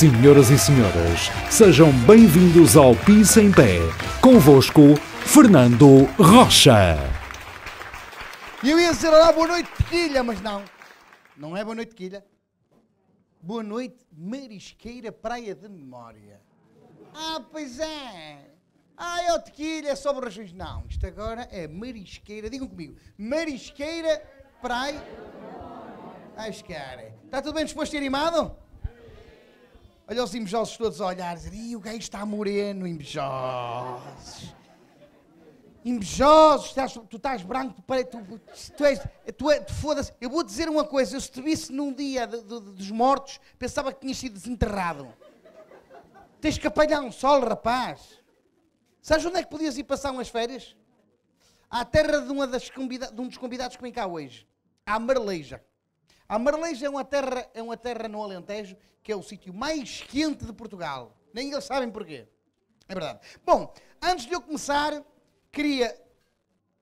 Senhoras e senhores, sejam bem-vindos ao Pisa em Pé. Convosco, Fernando Rocha. Eu ia dizer lá boa noite, quilha, mas não. Não é boa noite, quilha. Boa noite, Marisqueira Praia de Memória. Ah, pois é. Ah, é o tequilha, é só borrachões. Não, isto agora é Marisqueira. Digam comigo. Marisqueira Praia. Ai, cara. Está tudo bem disposto e animado? Olha os invejosos todos a olhar, dizer, o gajo está moreno, invejosos. Invejosos, estás, tu estás branco, tu tu, tu és, tu, é, tu foda-se. Eu vou dizer uma coisa, eu se te visse num dia de, de, dos mortos, pensava que tinhas sido desenterrado. Tens que apanhar um sol, rapaz. Sabes onde é que podias ir passar umas férias? À terra de, uma das convida de um dos convidados que vem cá hoje. À Marleja. A Marleja é uma terra, é uma terra no Alentejo que é o sítio mais quente de Portugal. Nem eles sabem porquê. É verdade. Bom, antes de eu começar, queria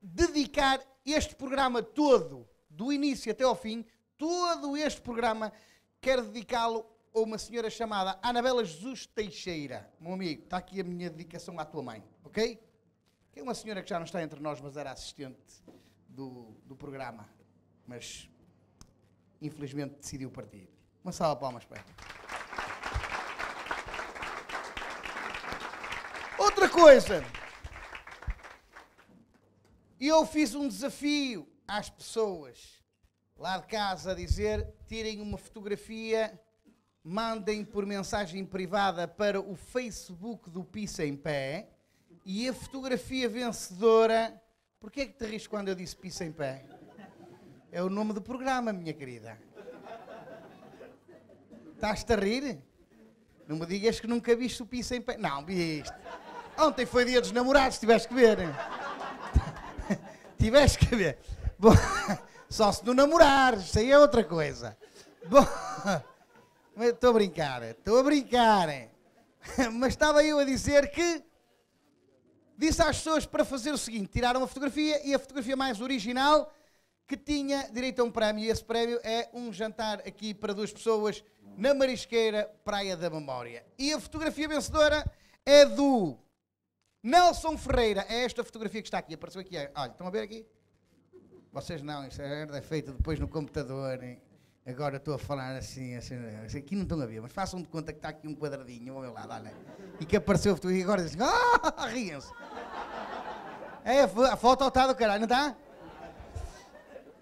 dedicar este programa todo, do início até ao fim, todo este programa, quero dedicá-lo a uma senhora chamada Anabela Jesus Teixeira. Meu amigo, está aqui a minha dedicação à tua mãe, ok? Que é uma senhora que já não está entre nós, mas era assistente do, do programa. Mas infelizmente decidiu partir. Uma salva de palmas para ela. Outra coisa. Eu fiz um desafio às pessoas lá de casa a dizer: tirem uma fotografia, mandem por mensagem privada para o Facebook do Pisa em Pé e a fotografia vencedora. Porquê é que te rires quando eu disse Pisa em Pé? É o nome do programa, minha querida. Estás-te a rir? Não me digas que nunca viste o piso em pé. Não, viste. Ontem foi dia dos namorados, tiveste que ver. tiveste que ver. Bom, só se não namorares, isso aí é outra coisa. Bom, estou a brincar, estou a brincar. Mas estava eu a dizer que disse às pessoas para fazer o seguinte: tirar uma fotografia e a fotografia mais original que tinha direito a um prémio, e esse prémio é um jantar aqui para duas pessoas na Marisqueira Praia da Memória. E a fotografia vencedora é do Nelson Ferreira. É esta fotografia que está aqui, apareceu aqui. Olha, estão a ver aqui? Vocês não, isso é, é feito depois no computador. Hein? Agora estou a falar assim, assim, assim, aqui não estão a ver, mas façam de conta que está aqui um quadradinho ao meu lado, olha. E que apareceu a fotografia e agora dizem, ah, riem-se. É, a foto está do caralho, não está?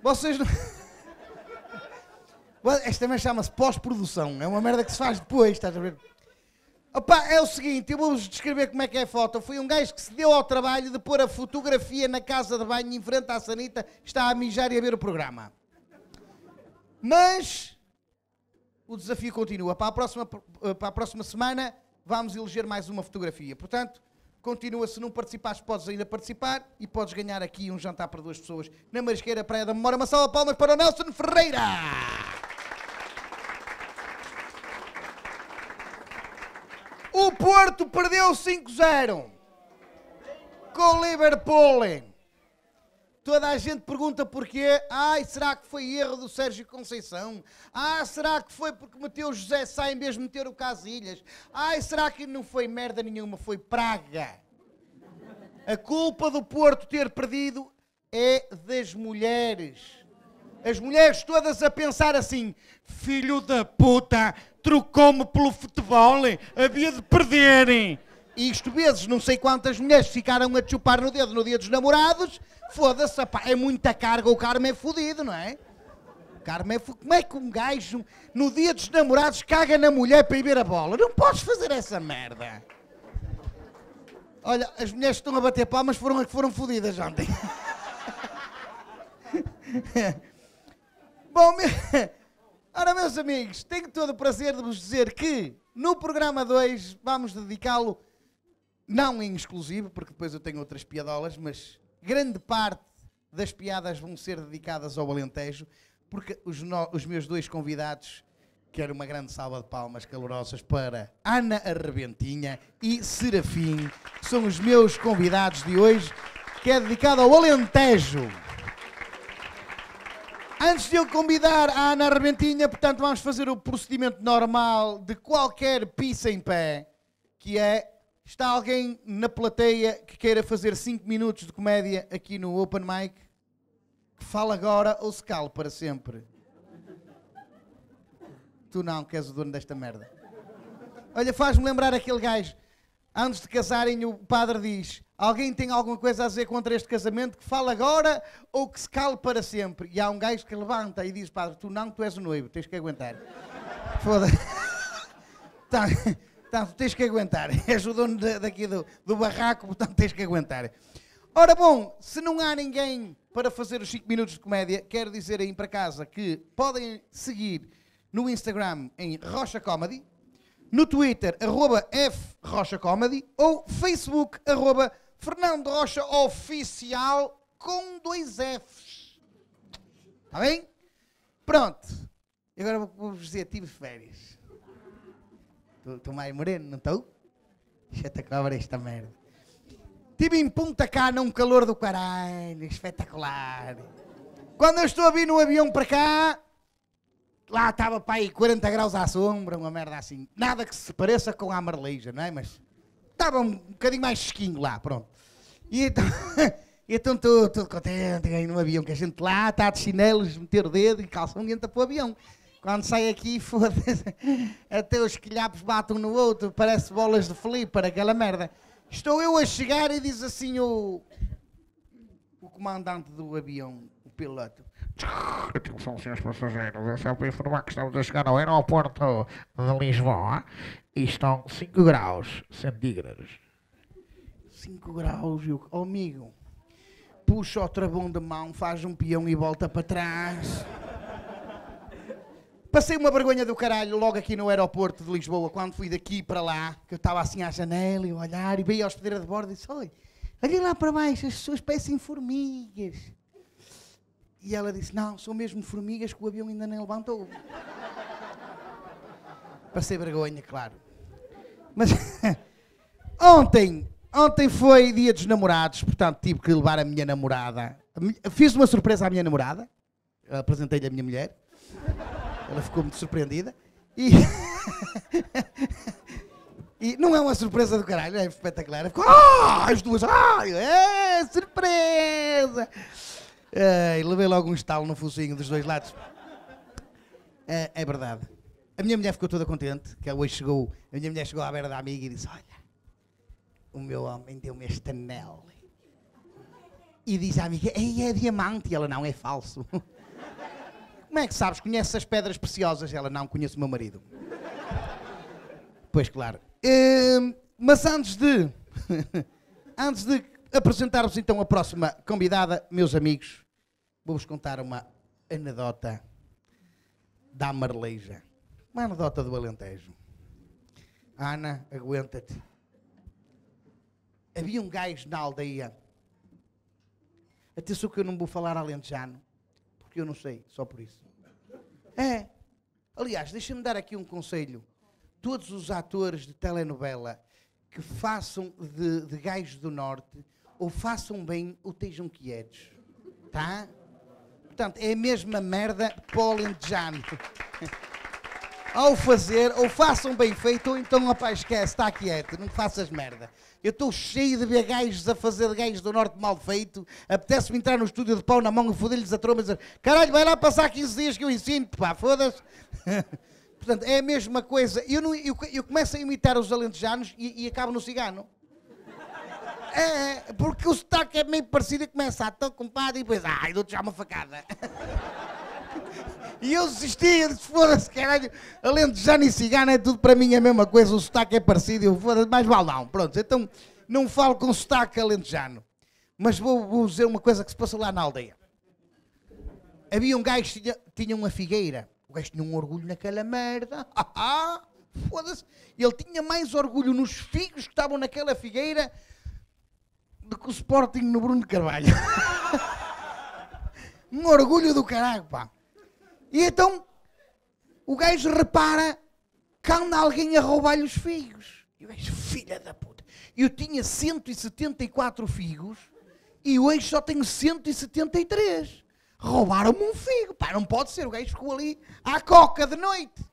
Vocês não. Esta também chama-se pós-produção. É uma merda que se faz depois, estás a ver? Opa, é o seguinte, eu vou-vos descrever como é que é a foto. Foi um gajo que se deu ao trabalho de pôr a fotografia na casa de banho em frente à sanita, está a mijar e a ver o programa. Mas o desafio continua. Para a próxima, eh, para a próxima semana vamos eleger mais uma fotografia. Portanto, Continua, se não participares, podes ainda participar e podes ganhar aqui um jantar para duas pessoas na Marisqueira Praia da Memória. Uma salva de palmas para o Nelson Ferreira! O Porto perdeu 5-0 com o Liverpool. Toda a gente pergunta porquê. Ai, será que foi erro do Sérgio Conceição? Ah, será que foi porque meteu o José Sá em vez de meter o Casilhas? Ai, será que não foi merda nenhuma, foi praga? A culpa do Porto ter perdido é das mulheres. As mulheres todas a pensar assim: filho da puta, trocou-me pelo futebol, havia de perderem e isto vezes não sei quantas mulheres ficaram a chupar no dedo no dia dos namorados, foda-se, é muita carga, o Carmo é fodido, não é? O Carmo é fudido. Como é que um gajo no dia dos namorados caga na mulher para ir ver a bola? Não podes fazer essa merda. Olha, as mulheres que estão a bater palmas foram as que foram fodidas ontem. Bom, me... ora meus amigos, tenho todo o prazer de vos dizer que no programa 2 vamos dedicá-lo não em exclusivo, porque depois eu tenho outras piadolas, mas grande parte das piadas vão ser dedicadas ao Alentejo, porque os, no, os meus dois convidados quero uma grande salva de palmas calorosas para Ana Arrebentinha e Serafim, que são os meus convidados de hoje, que é dedicado ao Alentejo. Antes de eu convidar a Ana Arrebentinha, portanto, vamos fazer o procedimento normal de qualquer pizza em pé, que é Está alguém na plateia que queira fazer 5 minutos de comédia aqui no Open Mic? Que fala agora ou se cale para sempre? tu não, que és o dono desta merda. Olha, faz-me lembrar aquele gajo. Antes de casarem, o padre diz: Alguém tem alguma coisa a dizer contra este casamento? Que fala agora ou que se cale para sempre? E há um gajo que levanta e diz: Padre, tu não, tu és o noivo, tens que aguentar. Foda-se. tá. Portanto, tens que aguentar. És o dono daqui do, do barraco, portanto, tens que aguentar. Ora bom, se não há ninguém para fazer os 5 minutos de comédia, quero dizer aí para casa que podem seguir no Instagram em Rocha Comedy, no Twitter, arroba F Rocha Comedy, ou Facebook, arroba Fernando Rocha Oficial com dois Fs. Está bem? Pronto. E agora vou-vos dizer, tive férias. Tu, tu mais moreno, não estou? Deixa-te acabar esta merda. Estive em Punta Cana um calor do caralho, espetacular. Quando eu estou a vir no avião para cá, lá estava para aí 40 graus à sombra, uma merda assim. Nada que se pareça com a Marleja, não é? Mas estava um bocadinho mais chiquinho lá, pronto. E então, e então estou todo contente, ganhei no avião que a gente lá está de chinelos, meter o dedo e calção e entra para o avião. Quando sai aqui, foda-se, até os quilhapos batem no outro, parece bolas de flipper, aquela merda. Estou eu a chegar e diz assim o, o comandante do avião, o piloto. Atenção, senhores passageiros, é só para informar que estamos a chegar ao aeroporto de Lisboa e estão 5 graus centígrados. 5 graus, eu, oh, amigo. Puxa o travão de mão, faz um peão e volta para trás. Passei uma vergonha do caralho logo aqui no aeroporto de Lisboa, quando fui daqui para lá, que eu estava assim à janela e a olhar, e veio a hospedeira de bordo e disse: Olha, olha lá para baixo, as pessoas parecem formigas. E ela disse: Não, são mesmo formigas que o avião ainda nem levantou. Passei vergonha, claro. Mas ontem, ontem foi dia dos namorados, portanto tive que levar a minha namorada. Fiz uma surpresa à minha namorada, apresentei-lhe a minha mulher. Ela ficou muito surpreendida. E. e não é uma surpresa do caralho, é espetacular. Ficou, ah, as duas, ah, é surpresa! Ah, e levei logo um estalo no focinho dos dois lados. é é verdade. A minha mulher ficou toda contente, que hoje chegou, a minha mulher chegou à beira da amiga e disse, olha, o meu homem deu-me este anel. E diz à amiga, Ei, é diamante. E ela, não, é falso. Como é que sabes? Conheces as pedras preciosas? Ela, não, conheço o meu marido. pois claro. Uh, mas antes de. antes de apresentar-vos então a próxima convidada, meus amigos, vou-vos contar uma anedota da Marleja. Uma anedota do Alentejo. Ana, aguenta-te. Havia um gajo na aldeia. Até sou que eu não vou falar alentejano, porque eu não sei, só por isso. É. Aliás, deixa-me dar aqui um conselho. Todos os atores de telenovela que façam de, de gajos do norte, ou façam bem ou estejam quietos. Tá? Portanto, é a mesma merda Paul and Jan. ao fazer, ou façam bem feito, ou então, rapaz, esquece, está quieto, não faças merda. Eu estou cheio de ver gajos a fazer gajos do norte mal feito. Apetece-me entrar no estúdio de pau na mão e foder-lhes a tromba e dizer: caralho, vai lá passar 15 dias que eu ensino, pá, foda-se. Portanto, é a mesma coisa. Eu, não, eu, eu começo a imitar os alentejanos e, e acabo no cigano. É, porque o sotaque é meio parecido e começa a ah, tão compadre e depois, ai, dou-te já uma facada. E eu desistia, foda-se, caralho, alentejano e cigano é tudo para mim é a mesma coisa, o sotaque é parecido, eu foda-se, mais vale não, pronto. Então, não falo com sotaque alentejano, mas vou, vou dizer uma coisa que se passou lá na aldeia. Havia um gajo que tinha, tinha uma figueira, o gajo tinha um orgulho naquela merda, foda-se. Ele tinha mais orgulho nos figos que estavam naquela figueira do que o Sporting no Bruno Carvalho. um orgulho do caralho, pá. E então o gajo repara que anda alguém a roubar-lhe os figos. E o gajo, filha da puta, eu tinha 174 figos e hoje só tenho 173. Roubaram-me um figo. Pá, não pode ser. O gajo ficou ali à coca de noite.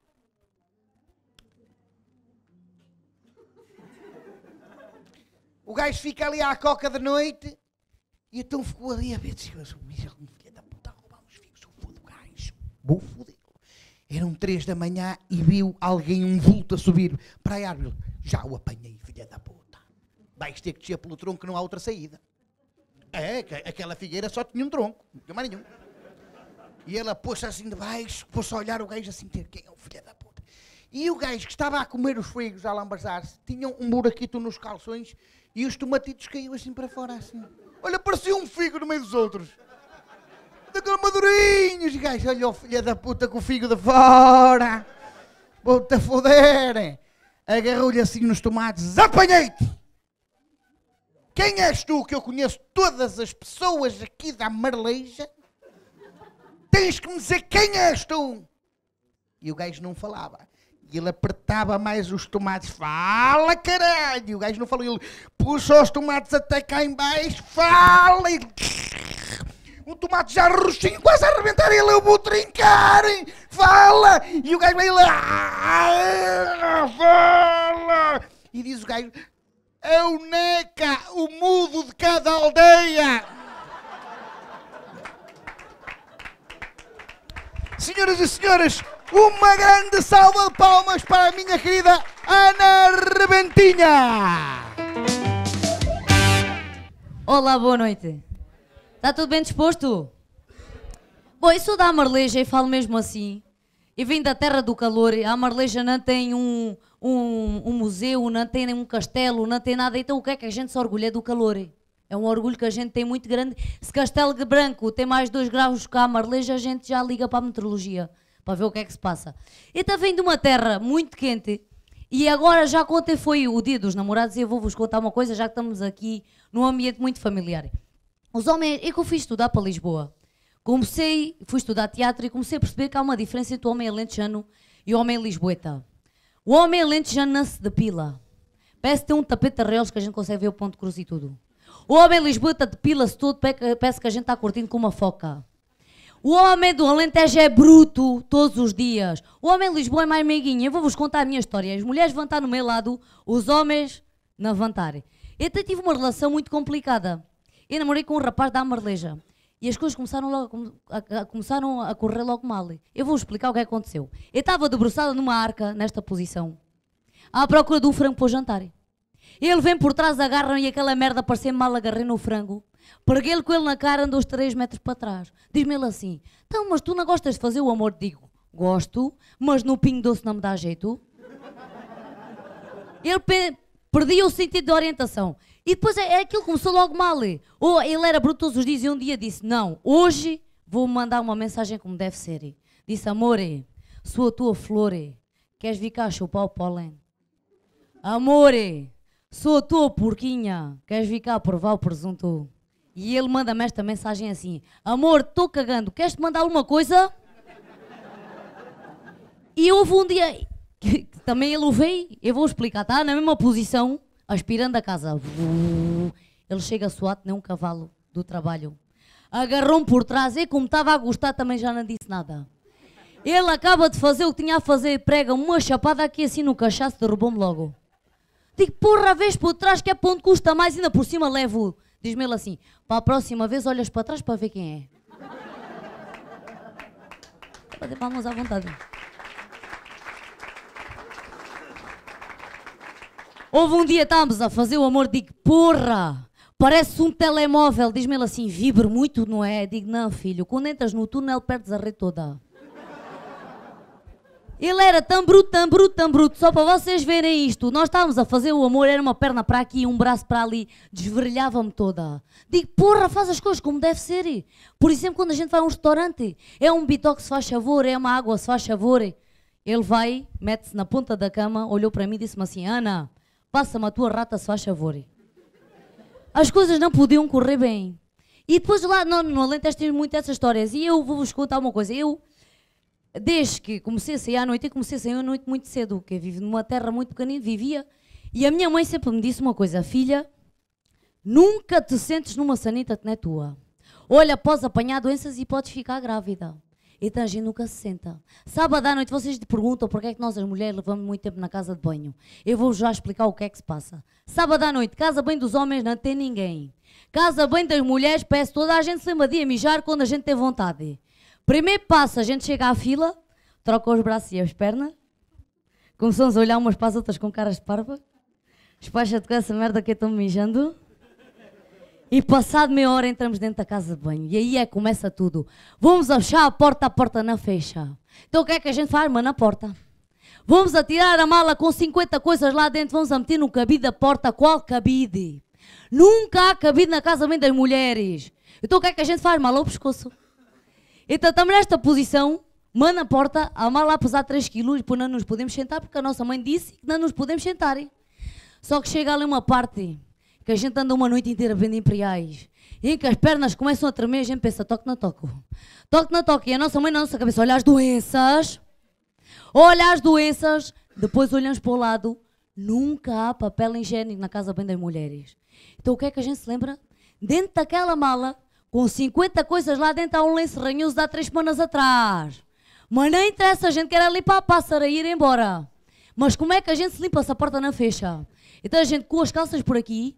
O gajo fica ali à coca de noite e então ficou ali a ver. Disse, Vou foder. Eram três da manhã e viu alguém, um vulto, a subir para a árvore. Já o apanhei, filha da puta. Vais ter que descer pelo tronco, não há outra saída. É, aquela figueira só tinha um tronco, não tinha mais nenhum. E ela pôs-se assim de baixo, pôs-se a olhar o gajo assim, quem é o filha da puta? E o gajo que estava a comer os figos a lambazar-se, tinha um buraquito nos calções e os tomatitos caíam assim para fora, assim. Olha, parecia um figo no meio dos outros daquele madurinho. Os gajos, olha o filho da puta com o figo de fora. Vou-te a foder. Agarrou-lhe assim nos tomates. Apanhei-te. Quem és tu que eu conheço todas as pessoas aqui da Marleja? Tens que me dizer quem és tu. E o gajo não falava. E ele apertava mais os tomates. Fala, caralho! E o gajo não falou. Ele puxa os tomates até cá em baixo. Fala! E um tomate já roxinho, quase a arrebentar, ele eu vou trincar, fala, e o gajo vai lá, ah, fala, e diz o gajo, o neca o mudo de cada aldeia. Senhoras e senhores, uma grande salva de palmas para a minha querida Ana Rebentinha. Olá, boa noite. Está tudo bem disposto? Bom, eu sou da Marleja e falo mesmo assim. Eu vim da terra do calor. A Marleja não tem um, um, um museu, não tem um castelo, não tem nada. Então o que é que a gente se orgulha do calor? É um orgulho que a gente tem muito grande. Se Castelo de Branco tem mais dois graus que a Marleja, a gente já liga para a meteorologia para ver o que é que se passa. Eu também de uma terra muito quente e agora já contei foi o dia dos namorados e eu vou-vos contar uma coisa, já que estamos aqui num ambiente muito familiar. Os homens, é que eu fui estudar para Lisboa. Comecei, fui estudar teatro e comecei a perceber que há uma diferença entre o homem alentejano e o homem lisboeta. O homem alentejano nasce de pila. Parece ter um tapete de arreios que a gente consegue ver o ponto cruz e tudo. O homem lisboeta depila-se todo, parece que a gente está curtindo com uma foca. O homem do Alentejo é bruto todos os dias. O homem de Lisboa é mais meiguinho. Eu vou-vos contar a minha história. As mulheres vão estar no meu lado, os homens não vão estar. Eu até tive uma relação muito complicada. E namorei com um rapaz da Marleja E as coisas começaram, logo a, a, a, começaram a correr logo mal. Eu vou explicar o que aconteceu. Eu estava debruçada numa arca, nesta posição, à procura de um frango para o jantar. Ele vem por trás, agarram e aquela merda parecia mal agarrei no frango. Preguei-lhe com ele na cara, andou os três metros para trás. Diz-me ele assim: Então, mas tu não gostas de fazer o amor? Digo: Gosto, mas no pingo doce não me dá jeito. Ele pe perdia o sentido de orientação. E depois é, é aquilo começou logo mal. Ou ele era bruto todos os dias e um dia disse: Não, hoje vou mandar uma mensagem como deve ser. Disse: Amore, sou a tua flor, queres vir cá chupar o pólen? Amore, sou a tua porquinha, queres vir cá provar o presunto? E ele manda-me esta mensagem assim: Amor, estou cagando, queres-te mandar alguma coisa? E houve um dia que também ele o veio, eu vou explicar, está na mesma posição, aspirando a casa. Ele chega suado, nem um cavalo do trabalho. Agarrou-me por trás e, como estava a gostar, também já não disse nada. Ele acaba de fazer o que tinha a fazer, prega uma chapada aqui assim no cachaço, derrubou-me logo. Digo, porra, a vez por trás, que é ponto custa mais, ainda por cima levo. Diz-me ele assim: para a próxima vez olhas para trás para ver quem é. Bater palmas à vontade. Houve um dia, estávamos a fazer o amor, digo, porra, parece um telemóvel. Diz-me ele assim, vibre muito, não é? Digo, não, filho, quando entras no túnel perdes a rede toda. Ele era tão bruto, tão bruto, tão bruto. Só para vocês verem isto, nós estávamos a fazer o amor, era uma perna para aqui e um braço para ali, desverilhava-me toda. Digo, porra, faz as coisas como deve ser. Por exemplo, quando a gente vai a um restaurante, é um bitox, se faz favor, é uma água, se faz favor. Ele vai, mete-se na ponta da cama, olhou para mim e disse-me assim: Ana, passa-me a tua rata se faz favor. As coisas não podiam correr bem. E depois lá no Alentejo temos muitas essas histórias. E eu vou-vos contar uma coisa. Eu, desde que comecei a sair à noite, eu comecei a sair à noite muito cedo, que eu vivo numa terra muito pequenina, vivia. E a minha mãe sempre me disse uma coisa, filha, nunca te sentes numa sanita que não é tua. Olha, podes apanhar doenças e podes ficar grávida. Então a gente nunca se senta. Sábado à noite vocês te perguntam porque é que nós as mulheres levamos muito tempo na casa de banho. Eu vou já explicar o que é que se passa. Sábado à noite, casa bem dos homens não tem ninguém. Casa bem das mulheres, peço toda a gente se lembra de mijar quando a gente tem vontade. Primeiro passo, a gente chega à fila, troca os braços e as pernas. Começamos a olhar umas para as outras com caras de parva. espacha te com essa merda que eu estou mijando. E passado meia hora entramos dentro da casa de banho. E aí é que começa tudo. Vamos achar a porta, a porta não fecha. Então o que é que a gente faz? Mano, a porta. Vamos atirar a mala com 50 coisas lá dentro, vamos a meter no cabide da porta. Qual cabide? Nunca há cabide na casa bem das mulheres. Então o que é que a gente faz? Mala ao pescoço. Então estamos nesta posição, mano a porta, a mala a pesar 3 quilos, depois não nos podemos sentar, porque a nossa mãe disse que não nos podemos sentar. Hein? Só que chega ali uma parte que a gente anda uma noite inteira vendo imperiais, e que as pernas começam a tremer, a gente pensa, toque não toco. Toque não toco. E a nossa mãe na nossa cabeça, olha as doenças, olha as doenças, depois olhamos para o lado, nunca há papel higiênico na casa bem das mulheres. Então o que é que a gente se lembra? Dentro daquela mala, com 50 coisas lá dentro, há um lenço ranhoso há três semanas atrás. Mas não interessa, a gente quer limpar para a pássara ir embora. Mas como é que a gente se limpa se a porta não fecha? Então a gente com as calças por aqui,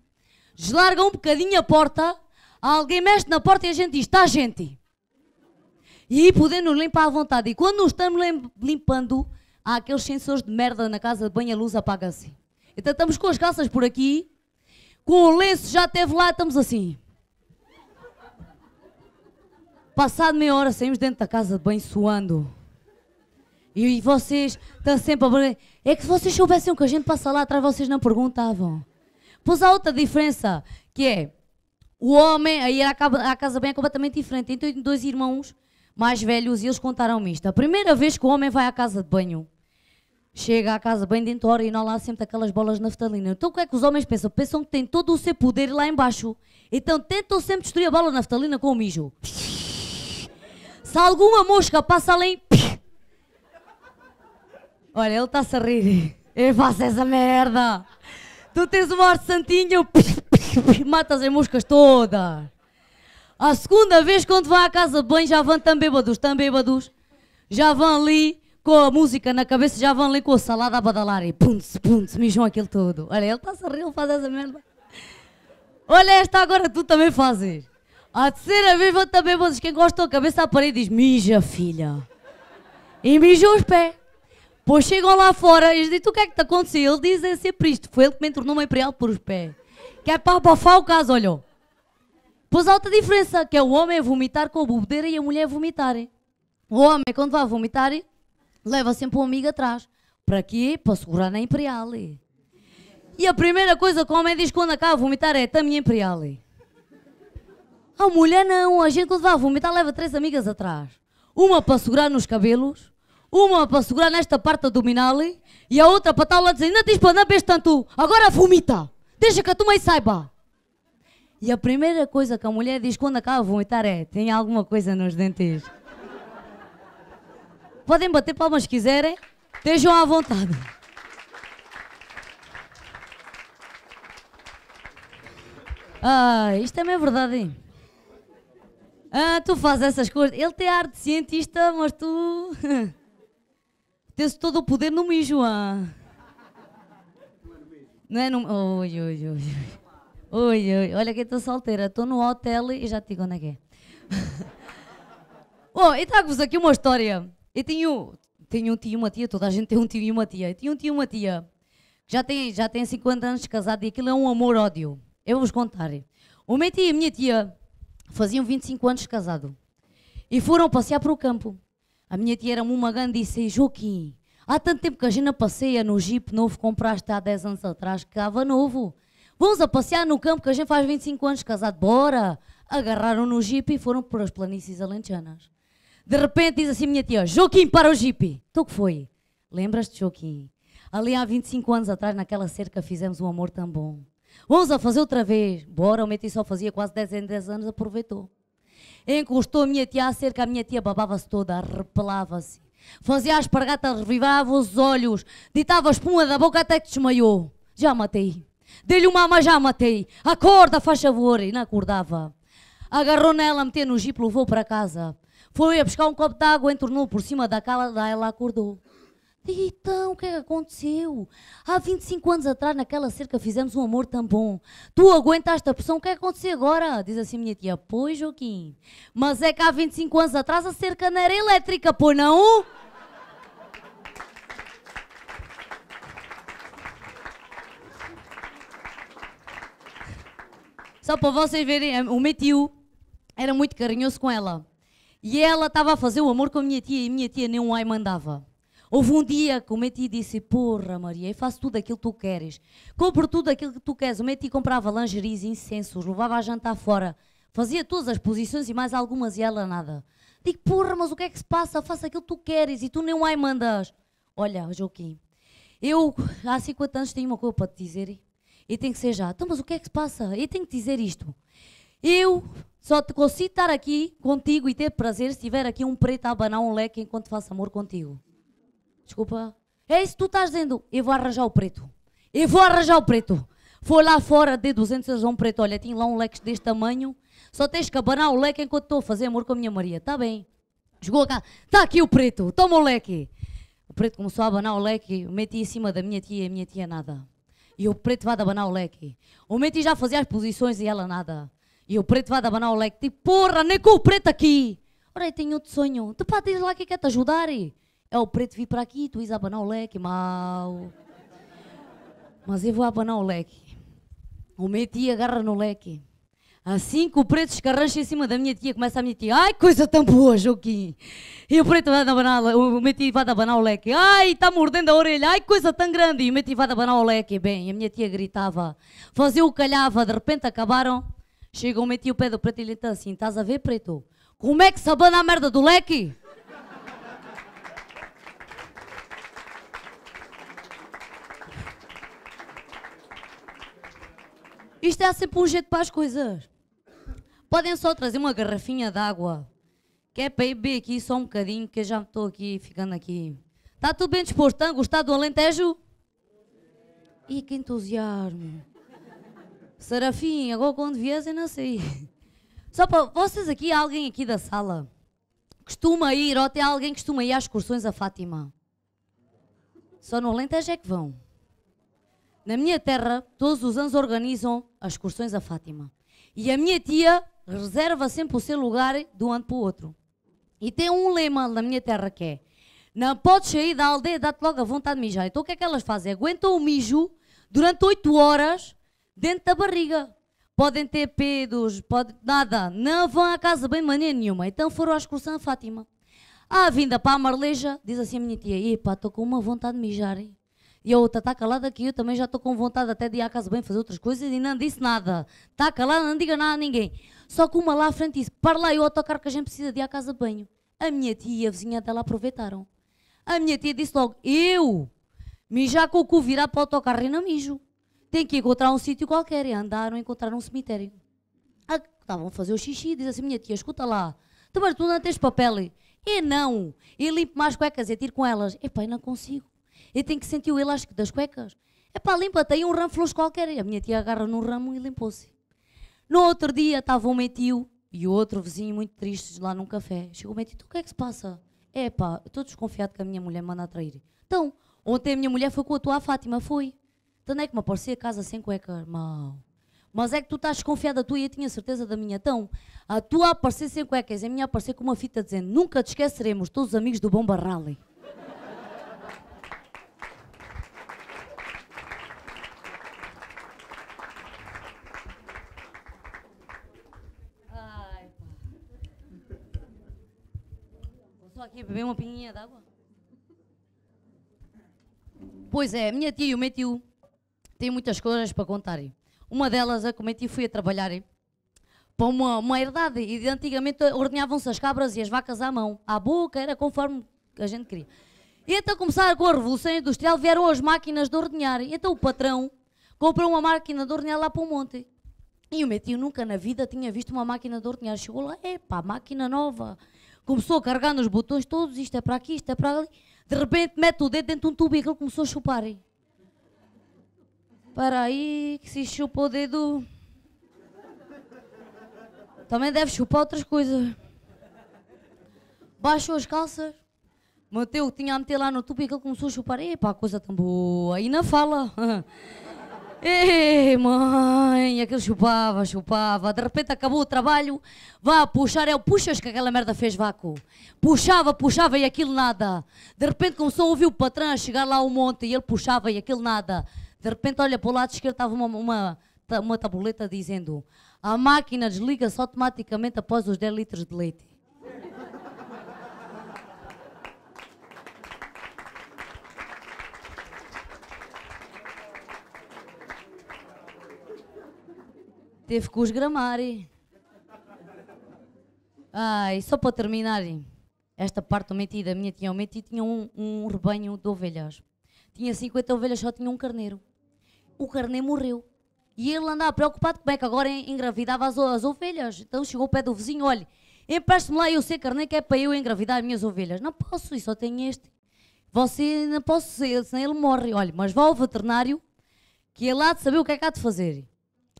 deslarga um bocadinho a porta, alguém mexe na porta e a gente diz: está gente. E aí podemos limpar à vontade. E quando nos estamos limpando, há aqueles sensores de merda na casa de banho, a luz apaga-se. Então estamos com as calças por aqui, com o lenço já teve lá, estamos assim. Passado meia hora saímos dentro da casa de banho suando. E vocês estão sempre a. É que se vocês soubessem o que a gente passa lá atrás, vocês não perguntavam. Pois há outra diferença, que é o homem, aí a casa bem é completamente diferente. Então, dois irmãos mais velhos e eles contaram-me isto. A primeira vez que o homem vai à casa de banho, chega à casa bem dentro da hora e não lá sempre aquelas bolas naftalina. Então o que é que os homens pensam? Pensam que têm todo o seu poder lá embaixo. Então tentam sempre destruir a bola naftalina com o mijo. Se alguma mosca passa além. Olha, ele está-se a rir. Eu faço essa merda. Tu tens um ar santinho, matas as moscas todas. A segunda vez, quando vão à casa de banho, já vão tão bêbados, tão bêbados. Já vão ali com a música na cabeça, já vão ali com a salada a badalar e pum-se, pum-se, mijam aquilo todo. Olha, ele está-se a rir, ele faz essa merda. Olha, esta agora tu também fazes. A terceira vez vão também bêbados. Quem gosta da cabeça à parede diz: mija, filha. E mijam os pés. Pois chegam lá fora e dizem, tu o que é que te aconteceu? Ele diz, é sempre isto. Foi ele que me entornou uma imperial por os pés. Que é para abafar o caso, olhou. Pois há outra diferença, que é o homem vomitar com a bobedeira e a mulher vomitar. O homem, quando vai vomitar, leva sempre um amigo atrás. Para quê? Para segurar na imperial. É. E a primeira coisa que o homem diz quando acaba a vomitar é, tá minha imperial. É. A mulher não, a gente quando vai vomitar leva três amigas atrás. Uma para segurar nos cabelos, uma para segurar nesta parte abdominal e a outra para estar lá dizendo: Não tens para não tanto, agora vomita, deixa que a tua mãe saiba. E a primeira coisa que a mulher diz quando acaba de vomitar é: Tem alguma coisa nos dentes. Podem bater palmas se quiserem, estejam à vontade. Ah, isto também é verdade. Hein? Ah, tu fazes essas coisas. Ele tem ar de cientista, mas tu. Tens todo o poder no mi, João. Ah. Não é no. É oi, oi, oi. Oi, oi. Olha que estou solteira. Estou no hotel e já te digo onde é que é. Bom, oh, e trago-vos aqui uma história. Eu tenho, tenho um tio e uma tia, toda a gente tem um tio e uma tia. Eu tinha um tio e uma tia que já tem, já tem 50 anos de casado e aquilo é um amor-ódio. Eu vou-vos contar. O meu tio e a minha tia faziam 25 anos de casado e foram passear para o campo. A minha tia era uma grande e disse, Joaquim, há tanto tempo que a gente passeia no Jeep novo compraste há 10 anos atrás, que estava novo. Vamos a passear no campo que a gente faz 25 anos casado, bora! Agarraram no Jeep e foram para as planícies alentejanas. De repente diz assim minha tia, Joaquim, para o Jeep! Tu então que foi? Lembras-te, Joaquim? Ali há 25 anos atrás, naquela cerca, fizemos um amor tão bom. Vamos a fazer outra vez. Bora, o Meti só fazia quase 10 em 10 anos, aproveitou encostou minha tia acerca, a minha tia babava-se toda, arrepelava-se. Fazia a espargata, revivava os olhos, ditava a espuma da boca até que desmaiou. Já matei. Dei-lhe uma ama, já matei. Acorda, faz favor. E não acordava. Agarrou nela, meteu no jipo, levou para casa. Foi a buscar um copo de água, entornou por cima da cala, daí ela acordou. E então, o que é que aconteceu? Há 25 anos atrás, naquela cerca, fizemos um amor tão bom. Tu aguentaste a pressão, o que é que aconteceu agora? Diz assim minha tia, pois Joaquim, mas é que há 25 anos atrás a cerca não era elétrica, pô não? Só para vocês verem, eh, o meu tio era muito carinhoso com ela. E ela estava a fazer o amor com a minha tia e a minha tia nem um ai mandava. Houve um dia que o Meti disse: Porra, Maria, eu faço tudo aquilo que tu queres. Compro tudo aquilo que tu queres. O Meti comprava lingeries e incensos, levava a jantar fora, fazia todas as posições e mais algumas e ela nada. Digo: Porra, mas o que é que se passa? Faça aquilo que tu queres e tu nem um ai mandas. Olha, Joaquim, eu há 50 anos tenho uma coisa para te dizer e tem que ser já. Então, mas o que é que se passa? Eu tenho que dizer isto. Eu só te consigo estar aqui contigo e ter prazer se tiver aqui um preto a abanar um leque enquanto faço amor contigo. Desculpa. É isso que tu estás dizendo. Eu vou arranjar o preto. Eu vou arranjar o preto. Foi lá fora, de 200 a um preto. Olha, tinha lá um leque deste tamanho. Só tens que abanar o leque enquanto estou a fazer amor com a minha Maria. Está bem. Chegou cá Está aqui o preto. Toma o leque. O preto começou a abanar o leque. Meti em cima da minha tia. A minha tia nada. E o preto vai abanar o leque. O meti já fazia as posições e ela nada. E o preto vai abanar o leque. Tipo, porra, nem com o preto aqui. Ora, eu tenho outro sonho. Tu pá, diz lá que quer te ajudar. E... É o preto vir para aqui, tu is abanar o leque, mal, Mas eu vou abanar o leque. O meu tio agarra no leque. Assim que o preto escarrancha em cima da minha tia, começa a minha tia, ai, coisa tão boa, Joaquim. E o preto vai abanar, o meu tio vai abanar o leque, ai, está mordendo a orelha, ai, coisa tão grande. E o meu tio vai abanar o leque, bem, e a minha tia gritava, fazia o calhava, de repente acabaram. Chega o meu tio, pede o preto e ele está assim, estás a ver, preto? Como é que se abana a merda do leque? Isto é sempre um jeito para as coisas. Podem só trazer uma garrafinha d'água, que é para ir beber aqui só um bocadinho, que eu já estou aqui ficando aqui. Está tudo bem disposto? Estão gostar do Alentejo? E que entusiasmo! Serafim, agora quando vies eu não sei. Só para vocês aqui, alguém aqui da sala costuma ir, ou até alguém costuma ir às excursões a Fátima? Só no Alentejo é que vão. Na minha terra, todos os anos organizam as excursões a Fátima. E a minha tia reserva sempre o seu lugar de um ano para o outro. E tem um lema na minha terra que é: Não podes sair da aldeia, dá-te logo a vontade de mijar. Então o que é que elas fazem? Aguentam o mijo durante oito horas dentro da barriga. Podem ter pedos, pode, nada. Não vão à casa bem maneira nenhuma. Então foram à excursão a Fátima. À vinda para a Marleja, diz assim a minha tia: Epá, estou com uma vontade de mijar. Hein? E a outra está calada que eu também já estou com vontade até de ir à casa bem fazer outras coisas e não disse nada. está calada, não diga nada a ninguém. Só que uma lá à frente disse, para lá, eu autocarro que a gente precisa de ir à casa de banho. A minha tia e a vizinha dela aproveitaram. A minha tia disse logo, eu mijar com o cu virar para o autocarro e não mijo. Tem que encontrar um sítio qualquer. E andaram, encontraram um cemitério. Ah, estavam a fazer o xixi, diz assim, minha tia, escuta lá, tu, tu não tens papel? E não, eu limpo mais cuecas e é tiro com elas. Epá, pai não consigo. Eu tenho que sentir o elástico das cuecas. É pá, limpa-te aí um ramo flores qualquer. E a minha tia agarra num ramo e limpou-se. No outro dia estava o meu tio e o outro vizinho muito tristes lá num café. Chegou o meu tio, o que é que se passa? É pá, estou desconfiado que a minha mulher me manda a Então, ontem a minha mulher foi com a tua Fátima, foi. Então é que me aparecia a casa sem cueca, irmão. Mas é que tu estás desconfiada tua e eu tinha certeza da minha. Então, a tua aparecer sem cuecas, a minha aparecer com uma fita dizendo nunca te esqueceremos, todos os amigos do Bomba Rally. só aqui beber uma pinguinha d'água. Pois é, minha tia e o meu tio têm muitas coisas para contarem. Uma delas é que o meu tio foi a trabalhar para uma, uma herdade e antigamente ordenhavam-se as cabras e as vacas à mão, à boca, era conforme a gente queria. E então começaram com a Revolução Industrial, vieram as máquinas de ordenhar. E então o patrão comprou uma máquina de ordenhar lá para o monte. E o meu tio nunca na vida tinha visto uma máquina de ordenhar. Chegou lá, epá, máquina nova começou a carregar nos botões todos, isto é para aqui, isto é para ali. De repente mete o dedo dentro de um tubo e aquilo começou a chupar. Para aí, que se chupa o dedo. Também deve chupar outras coisas. Baixou as calças, meteu o que tinha a meter lá no tubo e aquilo começou a chupar. Epá, coisa tão boa. E na fala. Ei, mãe, aquilo é chupava, chupava. De repente acabou o trabalho, vá puxar, é o puxas que aquela merda fez vácuo. Puxava, puxava e aquilo nada. De repente começou a ouvir o patrão chegar lá ao monte e ele puxava e aquilo nada. De repente olha para o lado esquerdo, estava uma, uma, uma tabuleta dizendo: a máquina desliga-se automaticamente após os 10 litros de leite. Teve com os gramari, Ai, só para terminar, esta parte do metido, a minha tinha um metido, tinha um, um rebanho de ovelhas. Tinha 50 ovelhas, só tinha um carneiro. O carneiro morreu. E ele andava preocupado como é que agora engravidava as, as ovelhas. Então chegou ao pé do vizinho, olha, empreste-me lá eu sei carneiro que é para eu engravidar as minhas ovelhas. Não posso, e só tenho este. Você não posso ser, senão ele morre. Olha, mas vá ao veterinário, que ele há de saber o que é que há de fazer.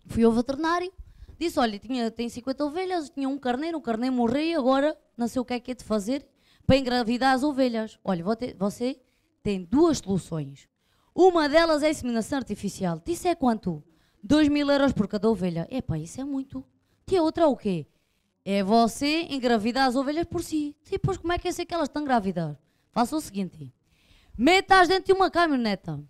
Fui ao veterinário, disse: Olha, tinha, tem 50 ovelhas, tinha um carneiro, um carneiro morreu, e agora não sei o que é que é de fazer para engravidar as ovelhas. Olha, você tem duas soluções. Uma delas é a inseminação artificial. Isso é quanto? 2 mil euros por cada ovelha. Epá, isso é muito. E a outra é o quê? É você engravidar as ovelhas por si. depois como é que é sei que elas estão grávidas? Faça o seguinte. Meta-as dentro de uma caminhoneta.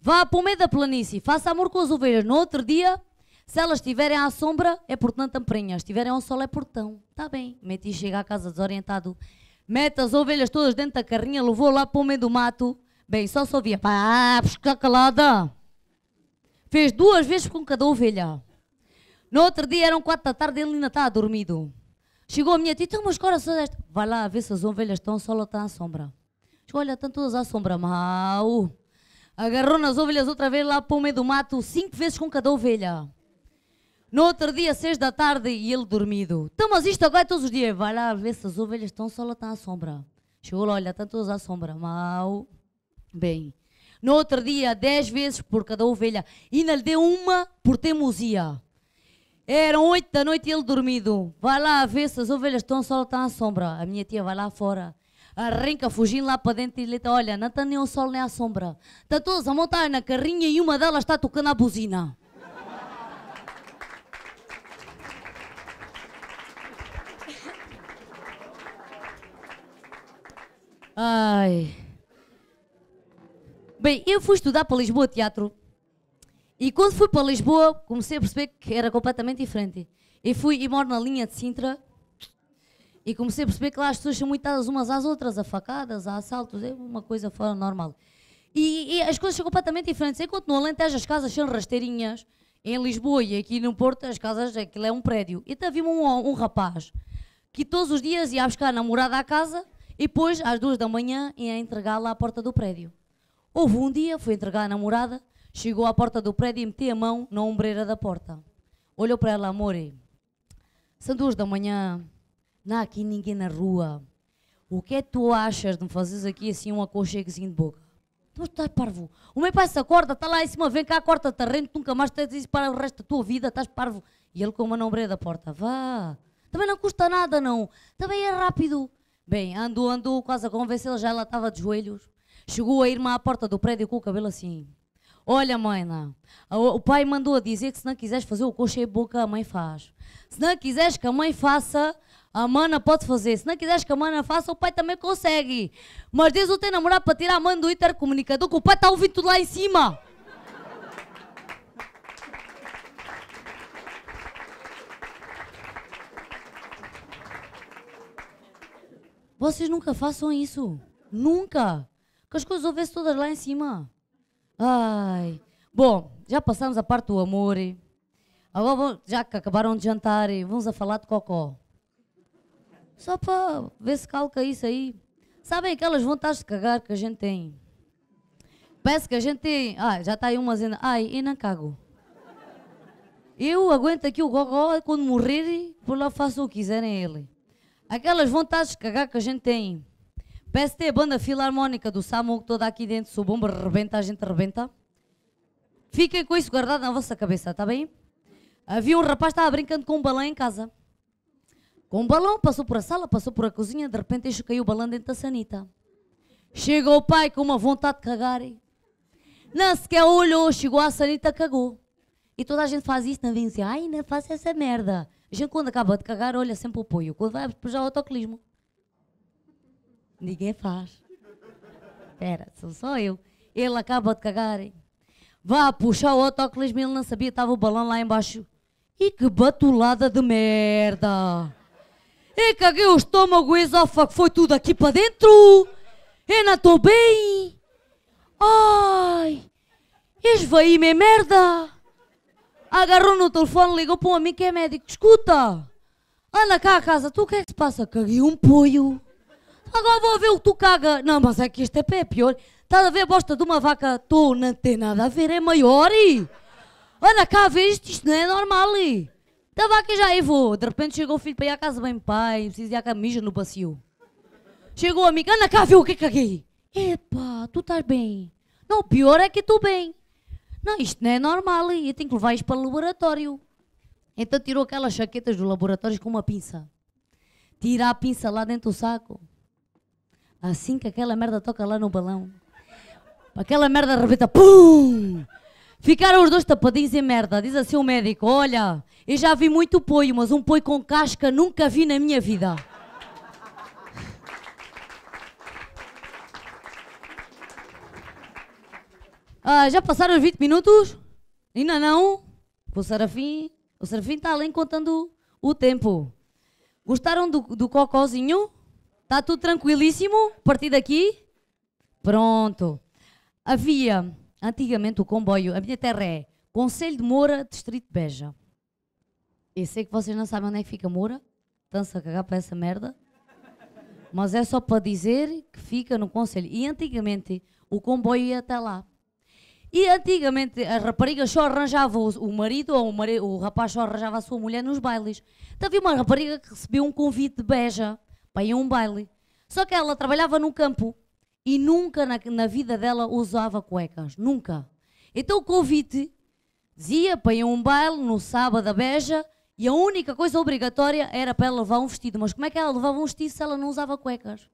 Vá para o meio da planície. Faça amor com as ovelhas. No outro dia, se elas estiverem à sombra, é porque não Se Estiverem ao sol, é portão. Está bem. Meti chega à casa desorientado. Mete as ovelhas todas dentro da carrinha, levou lá para o meio do mato. Bem, só só via. Pá, buscar calada. Fez duas vezes com cada ovelha. No outro dia eram quatro da tarde e ele ainda estava dormido. Chegou a minha tia, então mas só desta. Vai lá ver se as ovelhas estão, ao sol ou estão à sombra. Chegou, olha, estão todas à sombra. Mau. Agarrou nas ovelhas outra vez lá para o meio do mato, cinco vezes com cada ovelha. No outro dia, seis da tarde, e ele dormido. Então, mas isto agora é todos os dias. Vai lá ver se as ovelhas estão só lá, estão tá à sombra. Chegou lá, olha, estão tá todas à sombra. Mal. Bem. No outro dia, dez vezes por cada ovelha. E ainda lhe deu uma por teimosia. Eram oito da noite e ele dormido. Vai lá ver se as ovelhas estão sol, estão tá à sombra. A minha tia vai lá fora. Arranca fugindo lá para dentro e lhe diz, olha, não está nem o sol nem a sombra. Está todas a montar na carrinha e uma delas está tocando a buzina. Ai. Bem, eu fui estudar para Lisboa teatro. E quando fui para Lisboa, comecei a perceber que era completamente diferente. E fui e moro na linha de Sintra. E comecei a perceber que lá as pessoas são muito dadas umas às outras, a facadas, a assaltos, é uma coisa fora normal. E, e, as coisas são completamente diferentes. Enquanto no Alentejo as casas são rasteirinhas, em Lisboa e aqui no Porto as casas, aquilo é um prédio. E então, havia um, um rapaz que todos os dias ia buscar a namorada à casa e depois, às duas da manhã, ia entregá-la à porta do prédio. Houve um dia, foi entregar a namorada, chegou à porta do prédio e meteu a mão na ombreira da porta. Olhou para ela, amor, e, são duas da manhã, não há aqui ninguém na rua. O que é que tu achas de me fazeres aqui assim um aconcheguezinho de boca? Tu estás parvo. O meu pai se acorda, está lá em cima, vem cá, corta terreno, nunca mais tens isso para o resto da tua vida, estás parvo. E ele com uma ombreira da porta, vá. Também não custa nada, não. Também é rápido. Bem, andou, andou, quase a convencê-la, já ela estava de joelhos. Chegou a irmã à porta do prédio com o cabelo assim. Olha, mãe, não. O pai mandou a dizer que se não quiseres fazer o coxa e boca, a mãe faz. Se não quiseres que a mãe faça, a mana pode fazer. Se não quiseres que a mana faça, o pai também consegue. Mas diz o teu namorado para tirar a mãe do intercomunicador, que o pai está ouvindo tudo lá em cima. Vocês nunca façam isso. Nunca. Que as coisas houvesse todas lá em cima. Ai. Bom, já passamos a parte do amor. Agora, já que acabaram de jantar, vamos a falar de cocó. Só para ver se calca isso aí. Sabem aquelas vontades de cagar que a gente tem? Parece que a gente tem. Ah, já está aí uma zina Ai, e não cago. Eu aguento aqui o cocó, quando morrer, por lá faço o que quiserem ele. Aquelas vontades de cagar que a gente tem. PST, banda filarmónica do Samu, que toda aqui dentro, se o bomba rebenta, a gente rebenta. Fiquem com isso guardado na vossa cabeça, está bem? Havia um rapaz que estava brincando com um balão em casa. Com um balão, passou por a sala, passou por a cozinha, de repente deixou cair o balão dentro da sanita. Chega o pai com uma vontade de cagar. Não sequer olhou, chegou à sanita, cagou. E toda a gente faz isso, não vinha, assim, ai, não faça essa merda gente, quando acaba de cagar, olha sempre o apoio. Quando vai puxar o autoclismo. Ninguém faz. Espera, sou só eu. Ele acaba de cagar. Hein? Vá puxar o autoclismo, ele não sabia, estava o balão lá embaixo. E que batulada de merda! E caguei o estômago, o esófago, foi tudo aqui para dentro! Eu não estou bem! Ai! Esvaí-me merda! Agarrou no telefone, ligou para um amigo que é médico. Escuta, anda cá a casa, tu o que é que se passa? Caguei um poio. Agora vou ver o que tu caga. Não, mas é que este é é pior. Estás a ver a bosta de uma vaca? Tu não tem nada a ver, é maior. E... Anda cá, vê isto, isto não é normal. E... Da vaca já aí vou. De repente chegou o filho para ir à casa bem pai, preciso ir à camisa no passeio. Chegou o amigo, anda cá, vê o que caguei. Epá, tu estás bem. Não, o pior é que tu bem. Não, isto não é normal, eu tenho que levar isto para o laboratório. Então tirou aquelas chaquetas dos laboratórios com uma pinça. Tira a pinça lá dentro do saco. Assim que aquela merda toca lá no balão. Aquela merda arrebenta, pum! Ficaram os dois tapadinhos em merda. Diz assim o médico: Olha, eu já vi muito poio, mas um poio com casca nunca vi na minha vida. Ah, já passaram os 20 minutos? Ainda não? O Serafim o Serafim está além contando o tempo. Gostaram do, do cocôzinho? Está tudo tranquilíssimo? A partir daqui? Pronto. Havia antigamente o comboio, a minha terra é Conselho de Moura, Distrito de Beja. Eu sei que vocês não sabem onde é que fica Moura, estão-se a cagar para essa merda. Mas é só para dizer que fica no Conselho. E antigamente o comboio ia até lá. E antigamente as raparigas só arranjavam o marido ou o, marido, o rapaz só arranjava a sua mulher nos bailes. Então havia uma rapariga que recebeu um convite de beja para ir a um baile. Só que ela trabalhava no campo e nunca na, na vida dela usava cuecas. Nunca. Então o convite dizia para ir a um baile no sábado a beja e a única coisa obrigatória era para ela levar um vestido. Mas como é que ela levava um vestido se ela não usava cuecas?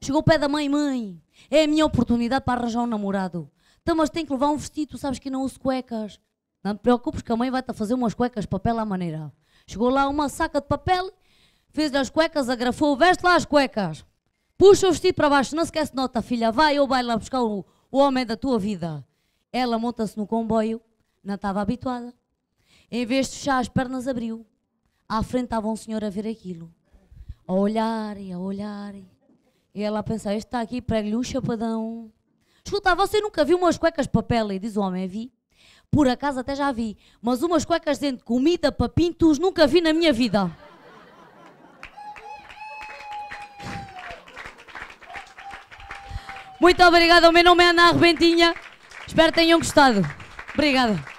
Chegou o pé da mãe, mãe, é a minha oportunidade para arranjar um namorado. Então, mas tem que levar um vestido, sabes que não uso cuecas. Não te preocupes que a mãe vai-te fazer umas cuecas de papel à maneira. Chegou lá uma saca de papel, fez-lhe as cuecas, agrafou, veste lá as cuecas. Puxa o vestido para baixo, não se esquece nota, filha, vai ou vai lá buscar o, o homem da tua vida. Ela monta-se no comboio, não estava habituada. Em vez de fechar as pernas, abriu. À frente estava um senhor a ver aquilo. A olhar e a olhar. E ela a pensar, este está aqui, pregue-lhe um chapadão. Escuta, você nunca viu umas cuecas de papel? E diz o homem, vi. Por acaso até já vi, mas umas cuecas dentro de comida para pintos nunca vi na minha vida. Muito obrigada, o meu nome é Ana Arrebentinha. Espero que tenham gostado. Obrigada.